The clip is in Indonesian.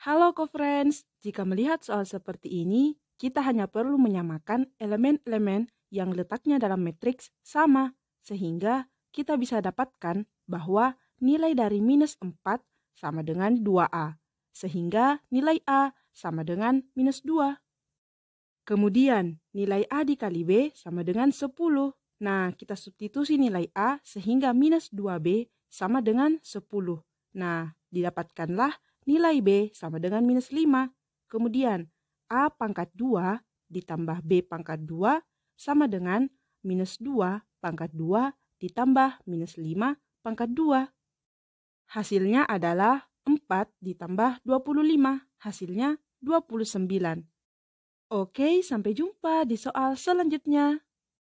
Halo co-friends, jika melihat soal seperti ini, kita hanya perlu menyamakan elemen-elemen yang letaknya dalam matriks sama, sehingga kita bisa dapatkan bahwa nilai dari minus 4 sama dengan 2A, sehingga nilai A sama dengan minus 2. Kemudian, nilai A dikali B sama dengan 10. Nah, kita substitusi nilai A sehingga minus 2B sama dengan 10. Nah, didapatkanlah nilai B sama dengan minus 5. Kemudian A pangkat 2 ditambah B pangkat 2 sama dengan minus 2 pangkat 2 ditambah minus 5 pangkat 2. Hasilnya adalah 4 ditambah 25, hasilnya 29. Oke, sampai jumpa di soal selanjutnya.